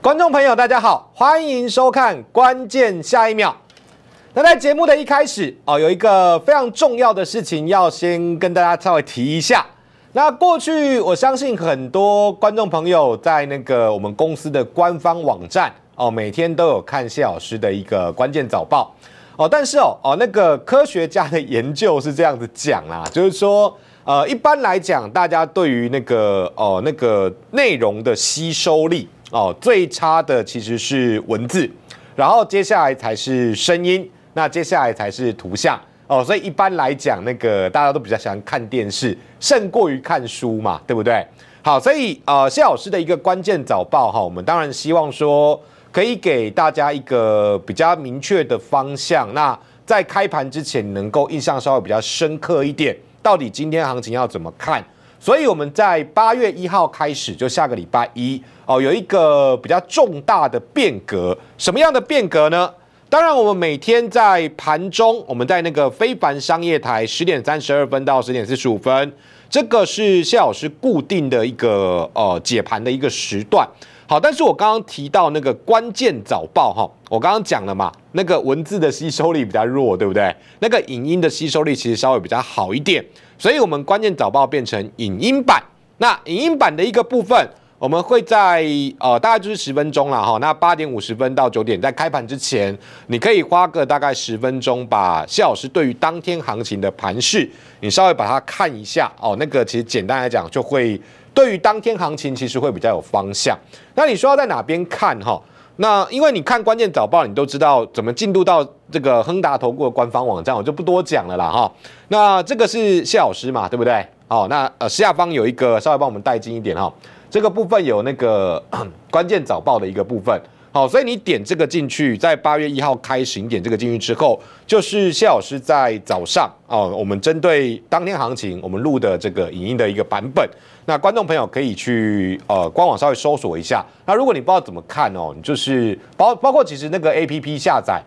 观众朋友，大家好，欢迎收看《关键下一秒》。那在节目的一开始哦，有一个非常重要的事情要先跟大家稍微提一下。那过去我相信很多观众朋友在那个我们公司的官方网站哦，每天都有看谢老师的一个关键早报哦。但是哦哦，那个科学家的研究是这样子讲啦，就是说呃，一般来讲，大家对于那个哦那个内容的吸收力。哦，最差的其实是文字，然后接下来才是声音，那接下来才是图像哦。所以一般来讲，那个大家都比较喜欢看电视，胜过于看书嘛，对不对？好，所以呃，谢老师的一个关键早报哈，我们当然希望说可以给大家一个比较明确的方向，那在开盘之前能够印象稍微比较深刻一点，到底今天行情要怎么看？所以我们在八月一号开始，就下个礼拜一哦，有一个比较重大的变革。什么样的变革呢？当然，我们每天在盘中，我们在那个非凡商业台十点三十二分到十点四十五分，这个是谢老师固定的一个呃解盘的一个时段。好，但是我刚刚提到那个关键早报哈，我刚刚讲了嘛，那个文字的吸收力比较弱，对不对？那个影音的吸收力其实稍微比较好一点，所以，我们关键早报变成影音版。那影音版的一个部分，我们会在呃，大概就是十分钟了哈。那八点五十分到九点，在开盘之前，你可以花个大概十分钟，把谢老师对于当天行情的盘势，你稍微把它看一下哦。那个其实简单来讲，就会。对于当天行情，其实会比较有方向。那你说要在哪边看哈？那因为你看关键早报，你都知道怎么进入到这个亨达投顾的官方网站，我就不多讲了啦哈。那这个是谢老师嘛，对不对？哦，那呃下方有一个稍微帮我们带进一点哈，这个部分有那个 关键早报的一个部分。好，所以你点这个进去，在八月一号开行点这个进去之后，就是谢老师在早上哦，我们针对当天行情，我们录的这个影音的一个版本，那观众朋友可以去呃官网稍微搜索一下。那如果你不知道怎么看哦，你就是包包括其实那个 APP 下载，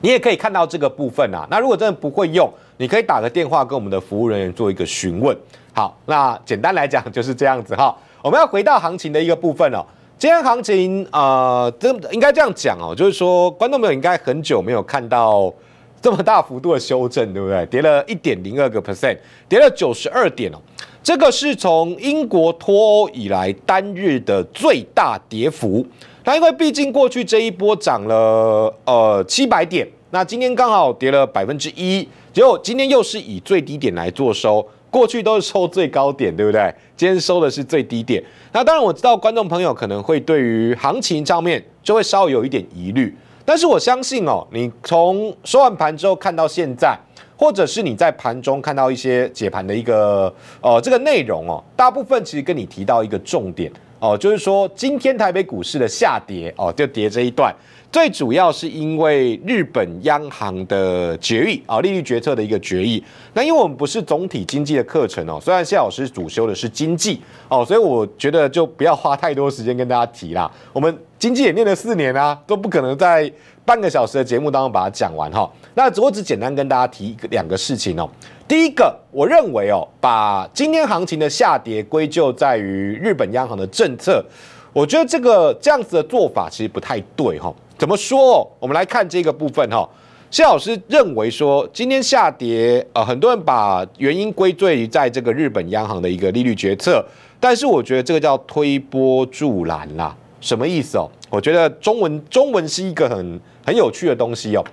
你也可以看到这个部分啊。那如果真的不会用，你可以打个电话跟我们的服务人员做一个询问。好，那简单来讲就是这样子哈。我们要回到行情的一个部分哦。今天行情呃，这应该这样讲哦，就是说观众朋友应该很久没有看到这么大幅度的修正，对不对？跌了一点零二个 percent，跌了九十二点哦，这个是从英国脱欧以来单日的最大跌幅。那因为毕竟过去这一波涨了呃七百点，那今天刚好跌了百分之一，结果今天又是以最低点来做收。过去都是收最高点，对不对？今天收的是最低点。那当然，我知道观众朋友可能会对于行情上面就会稍微有一点疑虑，但是我相信哦，你从收完盘之后看到现在，或者是你在盘中看到一些解盘的一个呃这个内容哦，大部分其实跟你提到一个重点哦，就是说今天台北股市的下跌哦，就跌这一段。最主要是因为日本央行的决议啊，利率决策的一个决议。那因为我们不是总体经济的课程哦，虽然谢老师主修的是经济哦，所以我觉得就不要花太多时间跟大家提啦。我们经济也念了四年啊，都不可能在半个小时的节目当中把它讲完哈。那我只简单跟大家提两个事情哦。第一个，我认为哦，把今天行情的下跌归咎在于日本央行的政策，我觉得这个这样子的做法其实不太对哈。怎么说？我们来看这个部分哈。谢老师认为说，今天下跌，呃，很多人把原因归罪于在这个日本央行的一个利率决策。但是我觉得这个叫推波助澜啦，什么意思哦？我觉得中文中文是一个很很有趣的东西哦。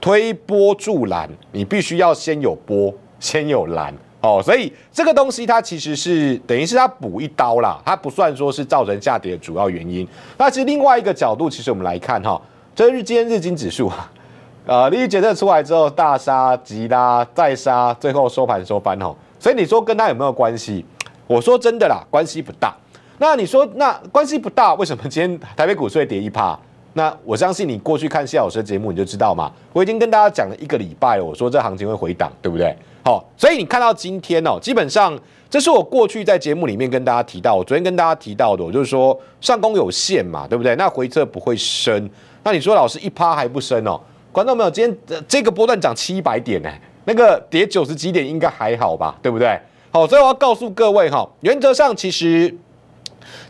推波助澜，你必须要先有波，先有澜哦。所以这个东西它其实是等于是它补一刀啦，它不算说是造成下跌的主要原因。那其实另外一个角度，其实我们来看哈。这日天日经指数啊，呃，利率决策出来之后，大杀急拉，再杀，最后收盘收翻哦。所以你说跟他有没有关系？我说真的啦，关系不大。那你说那关系不大，为什么今天台北股市会跌一趴？那我相信你过去看老师的节目你就知道嘛。我已经跟大家讲了一个礼拜了，我说这行情会回档，对不对？好，所以你看到今天哦，基本上这是我过去在节目里面跟大家提到，我昨天跟大家提到的，我就是说上攻有限嘛，对不对？那回撤不会升。那你说老师一趴还不深哦？观众朋友，今天这个波段涨七百点呢，那个跌九十几点应该还好吧？对不对？好，所以我要告诉各位哈，原则上其实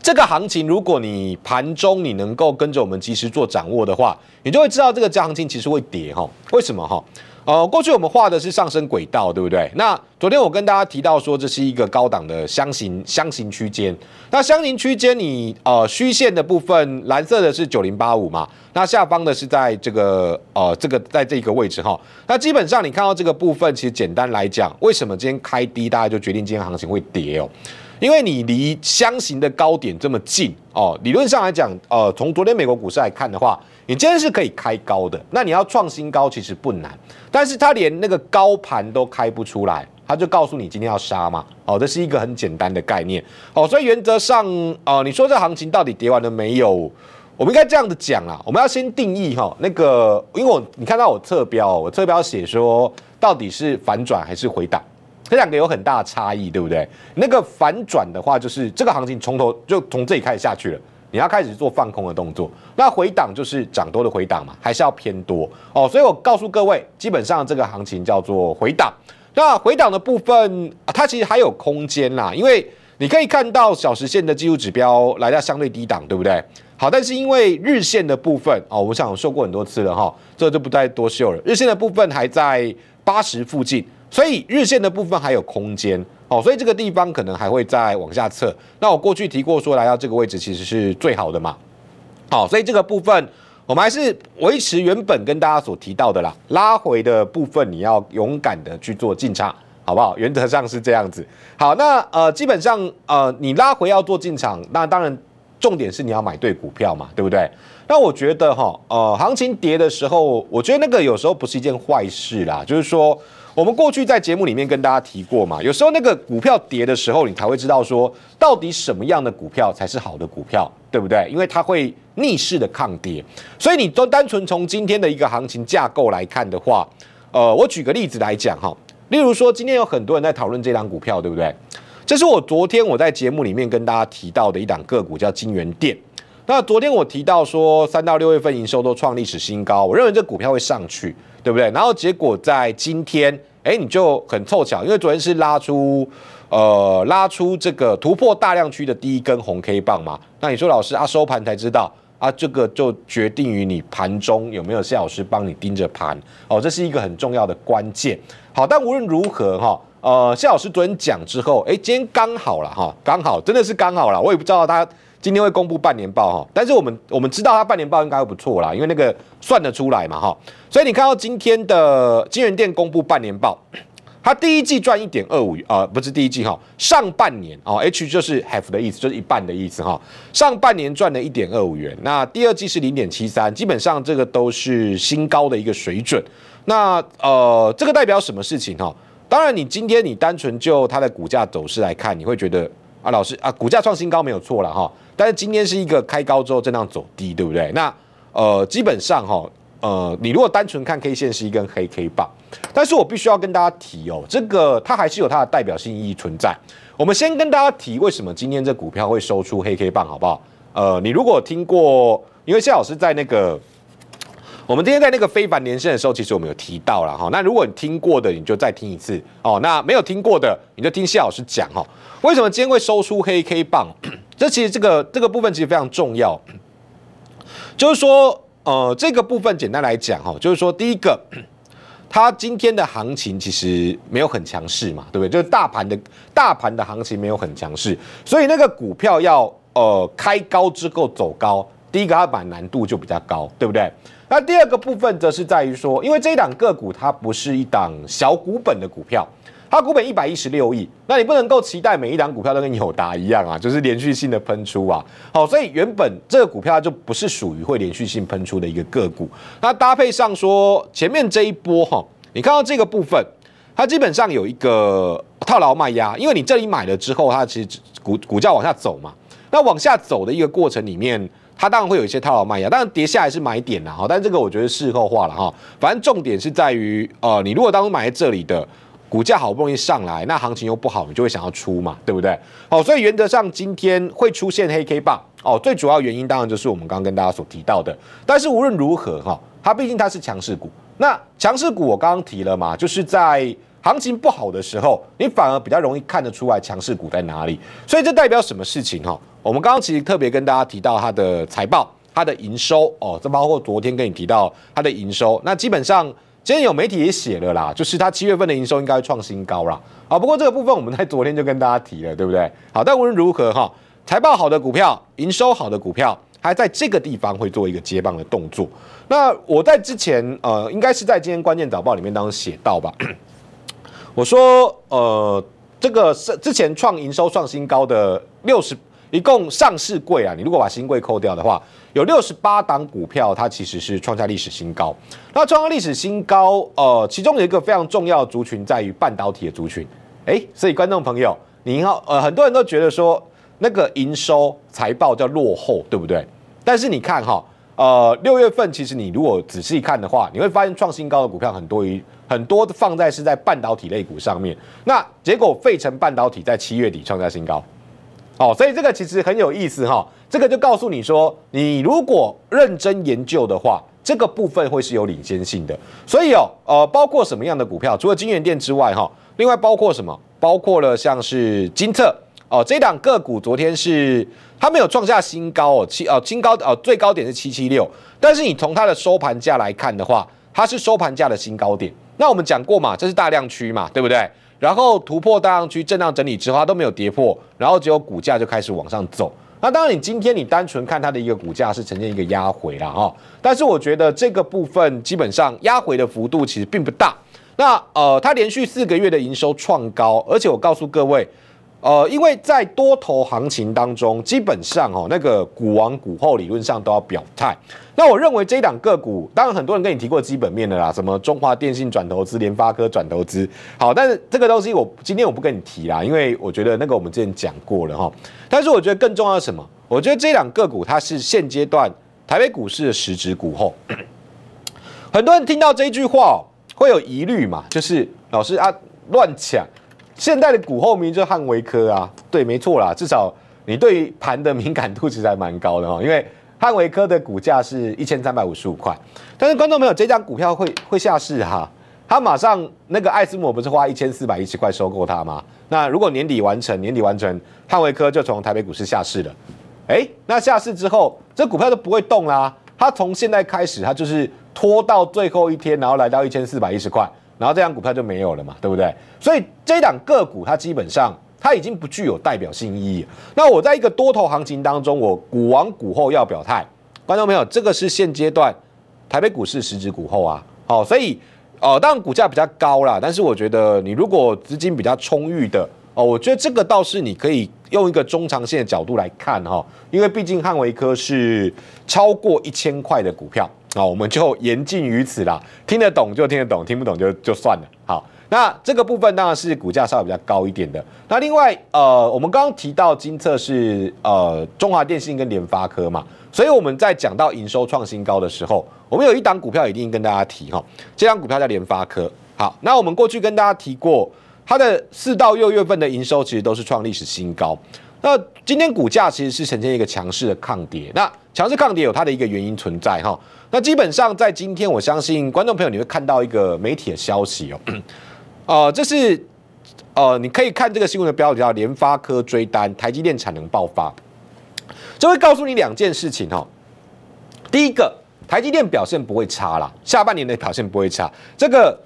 这个行情，如果你盘中你能够跟着我们及时做掌握的话，你就会知道这个加行情其实会跌哈。为什么哈？呃，过去我们画的是上升轨道，对不对？那昨天我跟大家提到说，这是一个高档的箱型箱型区间。那箱型区间，你呃虚线的部分，蓝色的是九零八五嘛？那下方的是在这个呃这个在这个位置哈。那基本上你看到这个部分，其实简单来讲，为什么今天开低，大家就决定今天行情会跌哦？因为你离箱型的高点这么近哦，理论上来讲，呃，从昨天美国股市来看的话，你今天是可以开高的。那你要创新高其实不难，但是它连那个高盘都开不出来，它就告诉你今天要杀嘛。哦，这是一个很简单的概念。哦，所以原则上，呃，你说这行情到底跌完了没有？我们应该这样子讲啊，我们要先定义哈，那个，因为我你看到我侧标，我侧标写说到底是反转还是回档？这两个有很大的差异，对不对？那个反转的话，就是这个行情从头就从这里开始下去了，你要开始做放空的动作。那回档就是涨多的回档嘛，还是要偏多哦。所以我告诉各位，基本上这个行情叫做回档。那回档的部分，它其实还有空间啦，因为你可以看到小时线的技术指标来到相对低档，对不对？好，但是因为日线的部分哦，我想上说过很多次了哈，这就不再多秀了。日线的部分还在八十附近。所以日线的部分还有空间哦，所以这个地方可能还会再往下测。那我过去提过说，来到这个位置其实是最好的嘛。好，所以这个部分我们还是维持原本跟大家所提到的啦，拉回的部分你要勇敢的去做进场，好不好？原则上是这样子。好，那呃，基本上呃，你拉回要做进场，那当然重点是你要买对股票嘛，对不对？那我觉得哈，呃，行情跌的时候，我觉得那个有时候不是一件坏事啦，就是说。我们过去在节目里面跟大家提过嘛，有时候那个股票跌的时候，你才会知道说到底什么样的股票才是好的股票，对不对？因为它会逆势的抗跌。所以你都单纯从今天的一个行情架构来看的话，呃，我举个例子来讲哈，例如说今天有很多人在讨论这档股票，对不对？这是我昨天我在节目里面跟大家提到的一档个股，叫金源店。那昨天我提到说，三到六月份营收都创历史新高，我认为这股票会上去，对不对？然后结果在今天，哎，你就很凑巧，因为昨天是拉出，呃，拉出这个突破大量区的第一根红 K 棒嘛。那你说老师啊，收盘才知道啊，这个就决定于你盘中有没有谢老师帮你盯着盘哦，这是一个很重要的关键。好，但无论如何哈，呃，谢老师昨天讲之后，哎，今天刚好了哈，刚好真的是刚好了，我也不知道大家。今天会公布半年报哈，但是我们我们知道它半年报应该会不错啦，因为那个算得出来嘛哈。所以你看到今天的金源店公布半年报，它第一季赚一点二五啊，不是第一季哈，上半年哦，H 就是 Half 的意思，就是一半的意思哈。上半年赚了一点二五元，那第二季是零点七三，基本上这个都是新高的一个水准。那呃，这个代表什么事情哈？当然，你今天你单纯就它的股价走势来看，你会觉得啊，老师啊，股价创新高没有错了哈。但是今天是一个开高之后震荡走低，对不对？那呃，基本上哈，呃，你如果单纯看 K 线是一根黑 K 棒，但是我必须要跟大家提哦，这个它还是有它的代表性意义存在。我们先跟大家提，为什么今天这股票会收出黑 K 棒，好不好？呃，你如果听过，因为谢老师在那个，我们今天在那个非凡连线的时候，其实我们有提到了哈。那如果你听过的，你就再听一次哦。那没有听过的，你就听谢老师讲哈，为什么今天会收出黑 K 棒？这其实这个这个部分其实非常重要，就是说，呃，这个部分简单来讲哈，就是说，第一个，它今天的行情其实没有很强势嘛，对不对？就是大盘的大盘的行情没有很强势，所以那个股票要呃开高之后走高，第一个它把难度就比较高，对不对？那第二个部分则是在于说，因为这一档个股它不是一档小股本的股票。它股本一百一十六亿，那你不能够期待每一档股票都跟友达一样啊，就是连续性的喷出啊。好，所以原本这个股票就不是属于会连续性喷出的一个个股。那搭配上说前面这一波哈，你看到这个部分，它基本上有一个套牢卖压，因为你这里买了之后，它其实股股价往下走嘛。那往下走的一个过程里面，它当然会有一些套牢卖压，当然跌下来是买点啦。好，但这个我觉得事后话了哈，反正重点是在于呃，你如果当初买在这里的。股价好不容易上来，那行情又不好，你就会想要出嘛，对不对？哦，所以原则上今天会出现黑 K 棒哦，最主要原因当然就是我们刚刚跟大家所提到的。但是无论如何哈，它毕竟它是强势股。那强势股我刚刚提了嘛，就是在行情不好的时候，你反而比较容易看得出来强势股在哪里。所以这代表什么事情哈？我们刚刚其实特别跟大家提到它的财报、它的营收哦，这包括昨天跟你提到它的营收，那基本上。今天有媒体也写了啦，就是它七月份的营收应该创新高啦。啊。不过这个部分我们在昨天就跟大家提了，对不对？好，但无论如何哈，财报好的股票、营收好的股票，还在这个地方会做一个接棒的动作。那我在之前呃，应该是在今天关键早报里面当中写到吧，我说呃，这个是之前创营收创新高的六十。一共上市柜啊，你如果把新柜扣掉的话，有六十八档股票，它其实是创下历史新高。那创下历史新高，呃，其中有一个非常重要的族群，在于半导体的族群。哎，所以观众朋友，你要呃，很多人都觉得说那个营收财报叫落后，对不对？但是你看哈，呃，六月份其实你如果仔细看的话，你会发现创新高的股票很多于很多放在是在半导体类股上面。那结果，费城半导体在七月底创下新高。哦，所以这个其实很有意思哈，这个就告诉你说，你如果认真研究的话，这个部分会是有领先性的。所以哦，呃，包括什么样的股票，除了金源店之外哈，另外包括什么？包括了像是金策哦，这档个股昨天是它没有创下新高哦，七哦新高哦最高点是七七六，但是你从它的收盘价来看的话，它是收盘价的新高点。那我们讲过嘛，这是大量区嘛，对不对？然后突破大上去震荡整理之后，它都没有跌破，然后只有股价就开始往上走。那当然，你今天你单纯看它的一个股价是呈现一个压回了哈，但是我觉得这个部分基本上压回的幅度其实并不大。那呃，它连续四个月的营收创高，而且我告诉各位。呃，因为在多头行情当中，基本上哦，那个股王股后理论上都要表态。那我认为这档个股，当然很多人跟你提过基本面的啦，什么中华电信转投资、联发科转投资，好，但是这个东西我今天我不跟你提啦，因为我觉得那个我们之前讲过了哈。但是我觉得更重要是什么？我觉得这档个股它是现阶段台北股市的实质股后。很多人听到这句话，会有疑虑嘛？就是老师啊，乱讲。现在的股后名就汉维科啊，对，没错啦，至少你对盘的敏感度其实还蛮高的哦，因为汉维科的股价是一千三百五十五块。但是观众朋友，这张股票会会下市哈，它马上那个爱斯莫不是花一千四百一十块收购它吗？那如果年底完成，年底完成汉维科就从台北股市下市了。哎，那下市之后，这股票就不会动啦。它从现在开始，它就是拖到最后一天，然后来到一千四百一十块。然后这档股票就没有了嘛，对不对？所以这档个股它基本上它已经不具有代表性意义。那我在一个多头行情当中，我股王股后要表态，观众朋友，这个是现阶段台北股市十指股后啊。好，所以哦，当然股价比较高啦，但是我觉得你如果资金比较充裕的哦，我觉得这个倒是你可以用一个中长线的角度来看哈，因为毕竟汉维科是超过一千块的股票。那我们就言尽于此啦，听得懂就听得懂，听不懂就就算了。好，那这个部分当然是股价稍微比较高一点的。那另外，呃，我们刚刚提到金策是呃中华电信跟联发科嘛，所以我们在讲到营收创新高的时候，我们有一档股票一定跟大家提哈，这张股票叫联发科。好，那我们过去跟大家提过，它的四到六月份的营收其实都是创历史新高，那今天股价其实是呈现一个强势的抗跌。那强势抗跌有它的一个原因存在哈，那基本上在今天，我相信观众朋友你会看到一个媒体的消息哦，呃，这是呃，你可以看这个新闻的标题叫“联发科追单，台积电产能爆发”，这会告诉你两件事情哈。第一个，台积电表现不会差啦，下半年的表现不会差。这个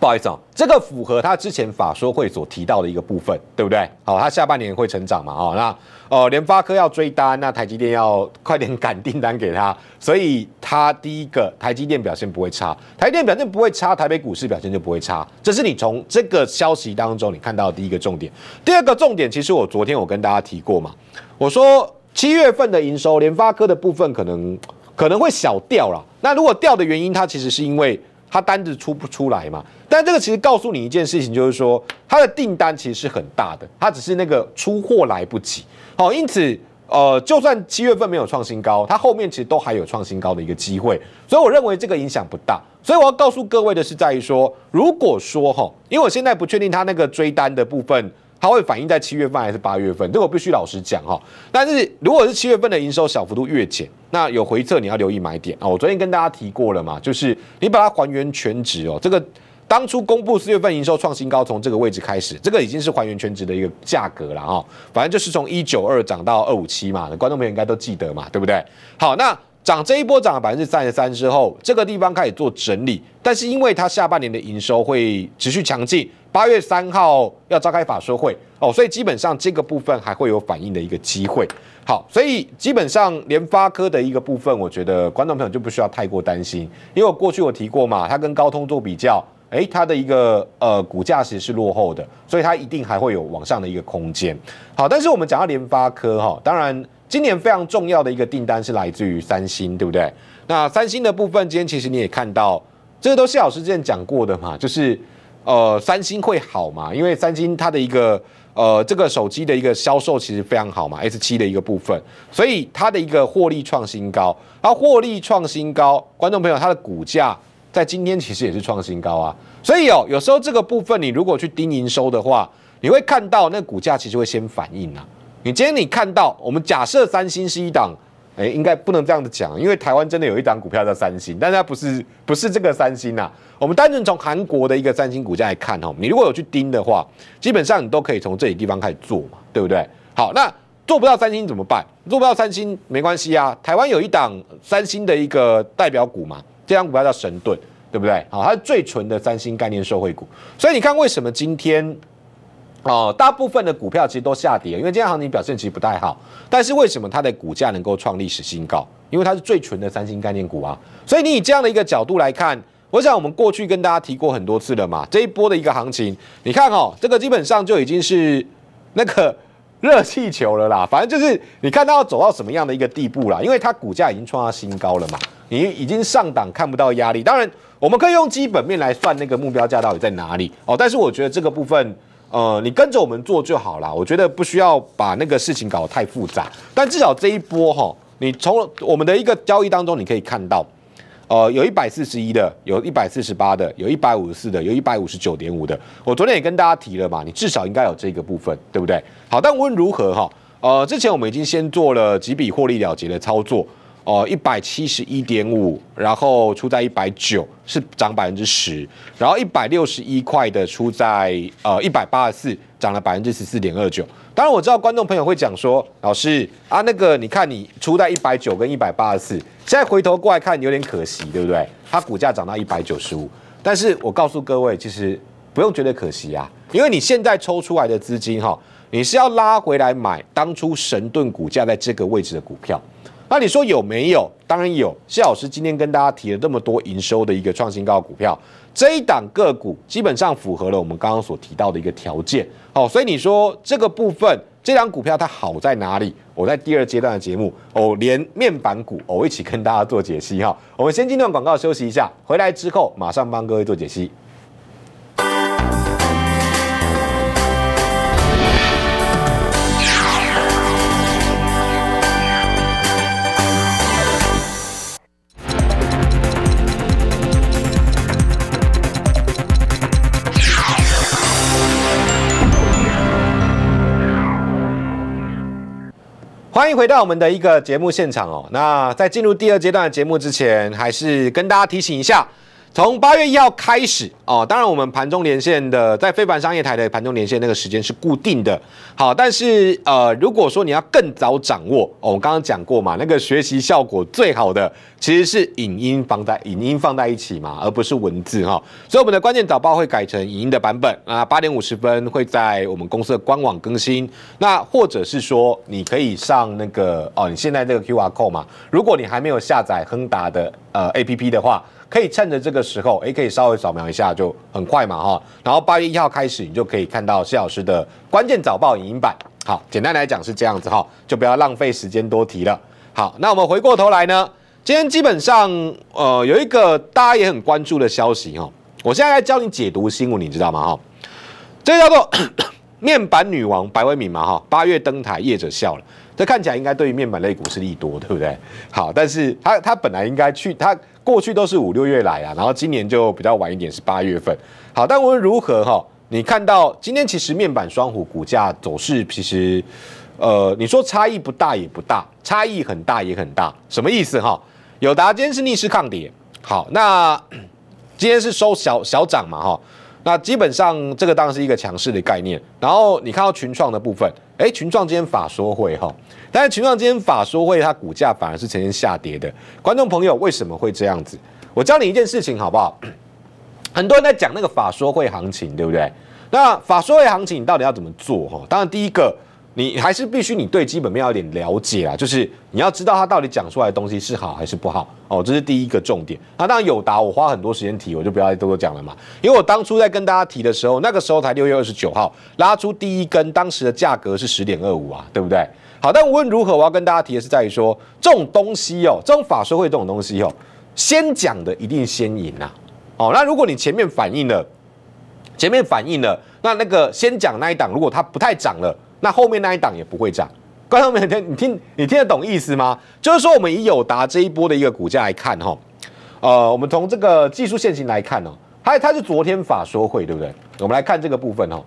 不好意思哦，这个符合他之前法说会所提到的一个部分，对不对？好，他下半年会成长嘛啊，那。哦，联发科要追单，那台积电要快点赶订单给他，所以他第一个台积电表现不会差，台积电表现不会差，台北股市表现就不会差。这是你从这个消息当中你看到的第一个重点。第二个重点，其实我昨天我跟大家提过嘛，我说七月份的营收，联发科的部分可能可能会小掉了。那如果掉的原因，它其实是因为它单子出不出来嘛。但这个其实告诉你一件事情，就是说它的订单其实是很大的，它只是那个出货来不及。好，因此呃，就算七月份没有创新高，它后面其实都还有创新高的一个机会。所以我认为这个影响不大。所以我要告诉各位的是，在于说，如果说哈，因为我现在不确定它那个追单的部分，它会反映在七月份还是八月份。这我必须老实讲哈，但是如果是七月份的营收小幅度越减，那有回撤你要留意买点啊。我昨天跟大家提过了嘛，就是你把它还原全值哦，这个。当初公布四月份营收创新高，从这个位置开始，这个已经是还原全值的一个价格了哈。反正就是从一九二涨到二五七嘛，观众朋友应该都记得嘛，对不对？好，那涨这一波涨了百分之三十三之后，这个地方开始做整理，但是因为它下半年的营收会持续强劲，八月三号要召开法说会哦，所以基本上这个部分还会有反应的一个机会。好，所以基本上联发科的一个部分，我觉得观众朋友就不需要太过担心，因为我过去我提过嘛，它跟高通做比较。哎，它的一个呃股价其实是落后的，所以它一定还会有往上的一个空间。好，但是我们讲到联发科哈，当然今年非常重要的一个订单是来自于三星，对不对？那三星的部分，今天其实你也看到，这个都是老师之前讲过的嘛，就是呃三星会好嘛，因为三星它的一个呃这个手机的一个销售其实非常好嘛，S 七的一个部分，所以它的一个获利创新高，它获利创新高，观众朋友它的股价。在今天其实也是创新高啊，所以哦，有时候这个部分你如果去盯营收的话，你会看到那股价其实会先反应啊。你今天你看到我们假设三星是一档，哎，应该不能这样子讲，因为台湾真的有一档股票叫三星，但是它不是不是这个三星呐。我们单纯从韩国的一个三星股价来看哦，你如果有去盯的话，基本上你都可以从这里地方开始做嘛，对不对？好，那做不到三星怎么办？做不到三星没关系啊，台湾有一档三星的一个代表股嘛。这张股票叫神盾，对不对？好，它是最纯的三星概念受惠股，所以你看为什么今天，哦，大部分的股票其实都下跌，因为今天行情表现其实不太好。但是为什么它的股价能够创历史新高？因为它是最纯的三星概念股啊。所以你以这样的一个角度来看，我想我们过去跟大家提过很多次了嘛。这一波的一个行情，你看哦，这个基本上就已经是那个。热气球了啦，反正就是你看它要走到什么样的一个地步啦，因为它股价已经创下新高了嘛，你已经上档看不到压力。当然，我们可以用基本面来算那个目标价到底在哪里哦，但是我觉得这个部分，呃，你跟着我们做就好啦。我觉得不需要把那个事情搞得太复杂。但至少这一波哈，你从我们的一个交易当中，你可以看到。呃，有一百四十一的，有一百四十八的，有一百五十四的，有一百五十九点五的。我昨天也跟大家提了嘛，你至少应该有这个部分，对不对？好，但无论如何哈，呃，之前我们已经先做了几笔获利了结的操作哦，一百七十一点五，然后出在一百九是涨百分之十，然后一百六十一块的出在呃一百八十四。涨了百分之十四点二九。当然，我知道观众朋友会讲说，老师啊，那个你看你出在一百九跟一百八十四，现在回头过来看有点可惜，对不对？它股价涨到一百九十五，但是我告诉各位，其实不用觉得可惜啊，因为你现在抽出来的资金哈，你是要拉回来买当初神盾股价在这个位置的股票。那你说有没有？当然有。谢老师今天跟大家提了这么多营收的一个创新高股票，这一档个股基本上符合了我们刚刚所提到的一个条件。好，所以你说这个部分，这档股票它好在哪里？我在第二阶段的节目哦，连面板股哦一起跟大家做解析哈。我们先进段广告休息一下，回来之后马上帮各位做解析。回到我们的一个节目现场哦，那在进入第二阶段的节目之前，还是跟大家提醒一下。从八月一号开始哦，当然我们盘中连线的，在非凡商业台的盘中连线那个时间是固定的。好，但是呃，如果说你要更早掌握哦，我刚刚讲过嘛，那个学习效果最好的其实是影音放在影音放在一起嘛，而不是文字哈。所以我们的关键早报会改成影音的版本啊，八点五十分会在我们公司的官网更新。那或者是说你可以上那个哦，你现在这个 QR code 嘛，如果你还没有下载亨达的呃 APP 的话。可以趁着这个时候，哎，可以稍微扫描一下，就很快嘛，哈。然后八月一号开始，你就可以看到谢老师的《关键早报》影音版。好，简单来讲是这样子，哈，就不要浪费时间多提了。好，那我们回过头来呢，今天基本上，呃，有一个大家也很关注的消息，哈，我现在来教你解读新闻，你知道吗，哈？这叫做 面板女王白薇敏嘛，哈，八月登台，业者笑了。这看起来应该对于面板类股是利多，对不对？好，但是她她本来应该去她。过去都是五六月来啊，然后今年就比较晚一点，是八月份。好，但无论如何哈，你看到今天其实面板双虎股价走势，其实呃，你说差异不大也不大，差异很大也很大，什么意思哈？友达今天是逆势抗跌，好，那 今天是收小小涨嘛哈。那基本上这个当然是一个强势的概念，然后你看到群创的部分，哎，群创今天法说会哈，但是群创今天法说会它股价反而是呈现下跌的，观众朋友为什么会这样子？我教你一件事情好不好？很多人在讲那个法说会行情，对不对？那法说会行情你到底要怎么做哈？当然第一个。你还是必须你对基本面要有点了解啊，就是你要知道他到底讲出来的东西是好还是不好哦，这是第一个重点。那当然有答，我花很多时间提，我就不要再多多讲了嘛。因为我当初在跟大家提的时候，那个时候才六月二十九号拉出第一根，当时的价格是十点二五啊，对不对？好，但无论如何，我要跟大家提的是在于说，这种东西哦，这种法说会这种东西哦，先讲的一定先赢啊。哦，那如果你前面反映了，前面反映了，那那个先讲那一档，如果它不太涨了。那后面那一档也不会涨，观众朋友听你听你听得懂意思吗？就是说我们以友达这一波的一个股价来看哈，呃，我们从这个技术线型来看哦，它它是昨天法说会对不对？我们来看这个部分哦，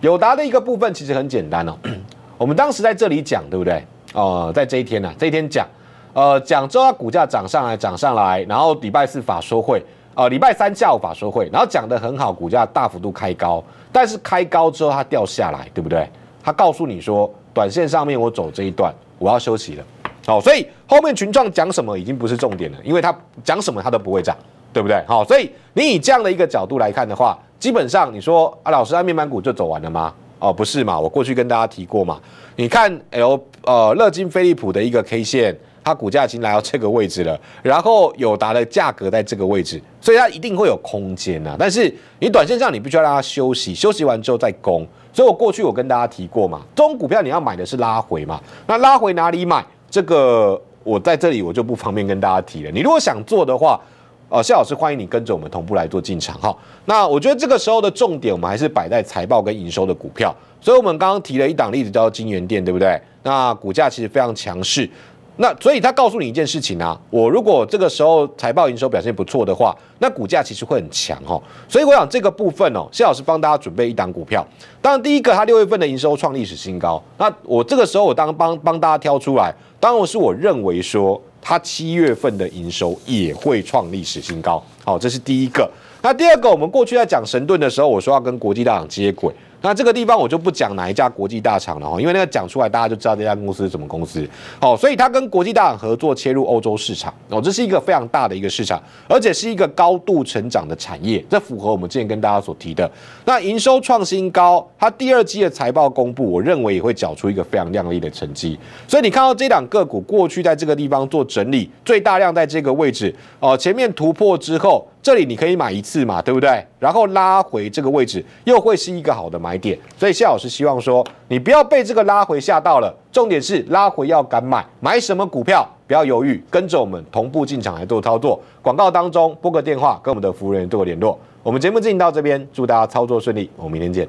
友达的一个部分其实很简单哦，我们当时在这里讲对不对？呃，在这一天呢，这一天讲，呃，讲之后股价涨上来，涨上来，然后礼拜四法说会，呃，礼拜三下午法说会，然后讲得很好，股价大幅度开高，但是开高之后它掉下来，对不对？他告诉你说，短线上面我走这一段，我要休息了，好，所以后面群众讲什么已经不是重点了，因为他讲什么他都不会涨，对不对？好，所以你以这样的一个角度来看的话，基本上你说啊，老师那面板股就走完了吗？哦，不是嘛，我过去跟大家提过嘛，你看 L 呃乐金飞利浦的一个 K 线。它股价已经来到这个位置了，然后友达的价格在这个位置，所以它一定会有空间呐。但是你短线上你必须要让它休息，休息完之后再攻。所以我过去我跟大家提过嘛，这种股票你要买的是拉回嘛。那拉回哪里买？这个我在这里我就不方便跟大家提了。你如果想做的话，呃，谢老师欢迎你跟着我们同步来做进场哈。那我觉得这个时候的重点，我们还是摆在财报跟营收的股票。所以我们刚刚提了一档例子，叫做金源店，对不对？那股价其实非常强势。那所以他告诉你一件事情啊，我如果这个时候财报营收表现不错的话，那股价其实会很强哦。所以我想这个部分哦，谢老师帮大家准备一档股票。当然第一个，它六月份的营收创历史新高。那我这个时候我当帮帮大家挑出来，当然是我认为说它七月份的营收也会创历史新高。好，这是第一个。那第二个，我们过去在讲神盾的时候，我说要跟国际大厂接轨。那这个地方我就不讲哪一家国际大厂了哈，因为那个讲出来大家就知道这家公司是什么公司，好，所以它跟国际大厂合作切入欧洲市场，哦，这是一个非常大的一个市场，而且是一个高度成长的产业，这符合我们之前跟大家所提的。那营收创新高，它第二季的财报公布，我认为也会缴出一个非常亮丽的成绩。所以你看到这两个股过去在这个地方做整理，最大量在这个位置，哦，前面突破之后。这里你可以买一次嘛，对不对？然后拉回这个位置，又会是一个好的买点。所以谢老师希望说，你不要被这个拉回吓到了。重点是拉回要敢买，买什么股票不要犹豫，跟着我们同步进场来做操作。广告当中拨个电话跟我们的服务人员做个联络。我们节目进行到这边，祝大家操作顺利，我们明天见。